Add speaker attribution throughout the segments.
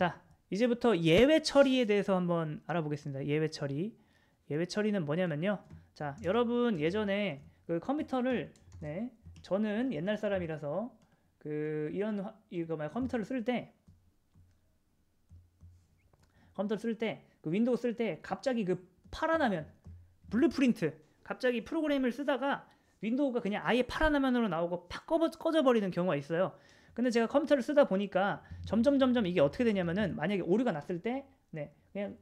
Speaker 1: 자, 이제부터 예외 처리에 대해서 한번 알아보겠습니다. 예외 처리. 예외 처리는 뭐냐면요. 자, 여러분 예전에 그 컴퓨터를 네, 저는 옛날 사람이라서 그 이런 화, 이거 말 컴퓨터를 쓸 때 컴퓨터 쓸때그 윈도우 쓸 때 갑자기 그 파란 화면 블루프린트 갑자기 프로그램을 쓰다가 윈도우가 그냥 아예 파란 화면으로 나오고 팍 꺼져 버리는 경우가 있어요. 근데 제가 컴퓨터를 쓰다 보니까 점점 점점 이게 어떻게 되냐면은 만약에 오류가 났을 때 네, 그냥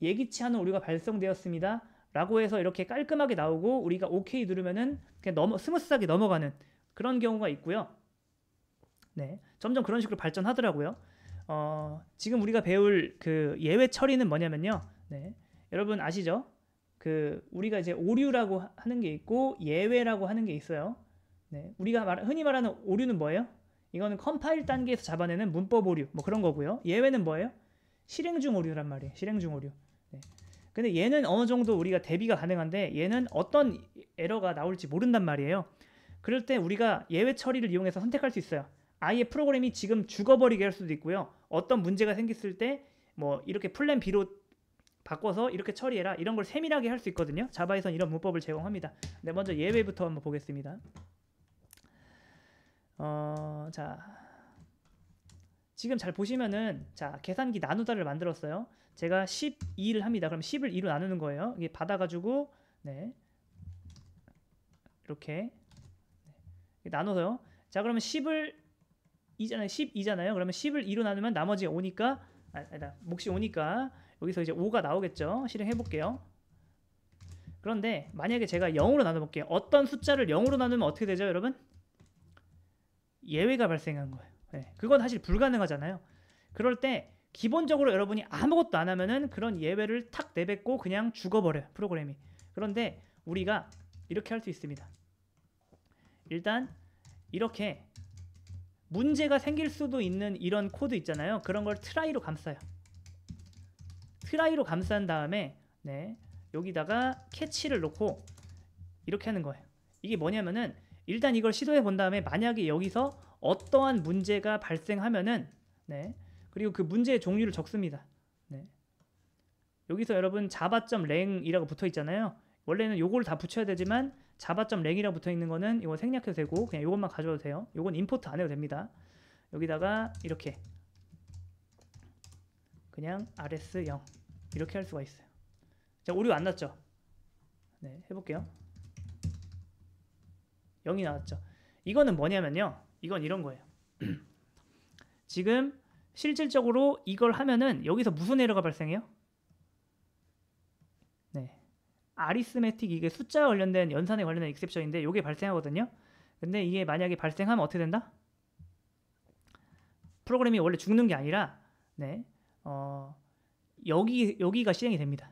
Speaker 1: 예기치 않은 오류가 발생되었습니다. 라고 해서 이렇게 깔끔하게 나오고 우리가 OK 누르면은 그냥 넘어 스무스하게 넘어가는 그런 경우가 있고요. 네, 점점 그런 식으로 발전하더라고요. 어, 지금 우리가 배울 그 예외 처리는 뭐냐면요. 네, 여러분 아시죠? 그 우리가 이제 오류라고 하는 게 있고 예외라고 하는 게 있어요. 네, 우리가 말, 흔히 말하는 오류는 뭐예요? 이거는 컴파일 단계에서 잡아내는 문법 오류 뭐 그런 거고요. 예외는 뭐예요? 실행 중 오류란 말이에요. 실행 중 오류. 네. 근데 얘는 어느 정도 우리가 대비가 가능한데 얘는 어떤 에러가 나올지 모른단 말이에요. 그럴 때 우리가 예외 처리를 이용해서 선택할 수 있어요. 아예 프로그램이 지금 죽어버리게 할 수도 있고요. 어떤 문제가 생겼을 때 뭐 이렇게 플랜 B로 바꿔서 이렇게 처리해라 이런 걸 세밀하게 할 수 있거든요. 자바에선 이런 문법을 제공합니다. 네, 먼저 예외부터 한번 보겠습니다. 어, 자 지금 잘 보시면은 자 계산기 나누다를 만들었어요. 제가 12를 합니다. 그럼 10을 2로 나누는 거예요. 이게 받아가지고 네 이렇게 네. 나눠서요. 자 그러면 10을 2잖아요. 12잖아요. 그러면 10을 2로 나누면 나머지 5니까 아, 아니다. 몫이 5니까 여기서 이제 5가 나오겠죠. 실행해 볼게요. 그런데 만약에 제가 0으로 나눠 볼게요. 어떤 숫자를 0으로 나누면 어떻게 되죠, 여러분? 예외가 발생한 거예요. 네. 그건 사실 불가능하잖아요. 그럴 때 기본적으로 여러분이 아무것도 안 하면은 그런 예외를 탁 내뱉고 그냥 죽어버려요 프로그램이. 그런데 우리가 이렇게 할 수 있습니다. 일단 이렇게 문제가 생길 수도 있는 이런 코드 있잖아요. 그런 걸 트라이로 감싸요. 트라이로 감싼 다음에 네, 여기다가 캐치를 놓고 이렇게 하는 거예요. 이게 뭐냐면은 일단 이걸 시도해 본 다음에 만약에 여기서 어떠한 문제가 발생하면은 네 그리고 그 문제의 종류를 적습니다. 네. 여기서 여러분 자바.랭이라고 점 붙어 있잖아요. 원래는 요걸 다 붙여야 되지만 자바.랭이라고 점 붙어 있는 거는 이거 생략해도 되고 그냥 이것만 가져도 돼요. 요건 임포트 안 해도 됩니다. 여기다가 이렇게 그냥 rs0 이렇게 할 수가 있어요. 자, 오류 안 났죠? 네, 해볼게요. 0이 나왔죠. 이거는 뭐냐면요. 이건 이런 거예요. 지금 실질적으로 이걸 하면은 여기서 무슨 에러가 발생해요? 네. 아리스메틱 이게 숫자 관련된 연산에 관련된 익셉션인데 이게 발생하거든요. 근데 이게 만약에 발생하면 어떻게 된다? 프로그램이 원래 죽는 게 아니라 네. 어, 여기 여기가 실행이 됩니다.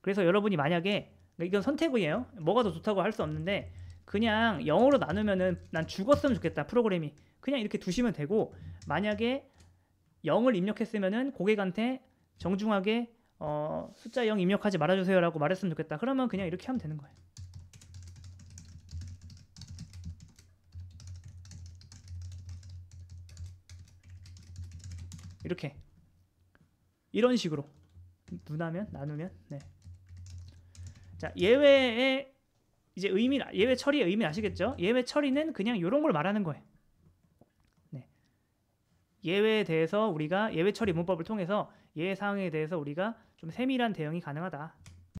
Speaker 1: 그래서 여러분이 만약에 그러니까 이건 선택이에요. 뭐가 더 좋다고 할 수 없는데 그냥 영으로 나누면은 난 죽었으면 좋겠다 프로그램이 그냥 이렇게 두시면 되고 만약에 0을 입력했으면은 고객한테 정중하게 어, 숫자 0 입력하지 말아주세요라고 말했으면 좋겠다. 그러면 그냥 이렇게 하면 되는 거예요. 이렇게 이런 식으로 누나면 나누면 네. 자, 예외의 이제 의미 예외 처리의 의미 아시겠죠? 예외 처리는 그냥 이런 걸 말하는 거예요. 네. 예외에 대해서 우리가 예외 처리 문법을 통해서 예외 사항에 대해서 우리가 좀 세밀한 대응이 가능하다.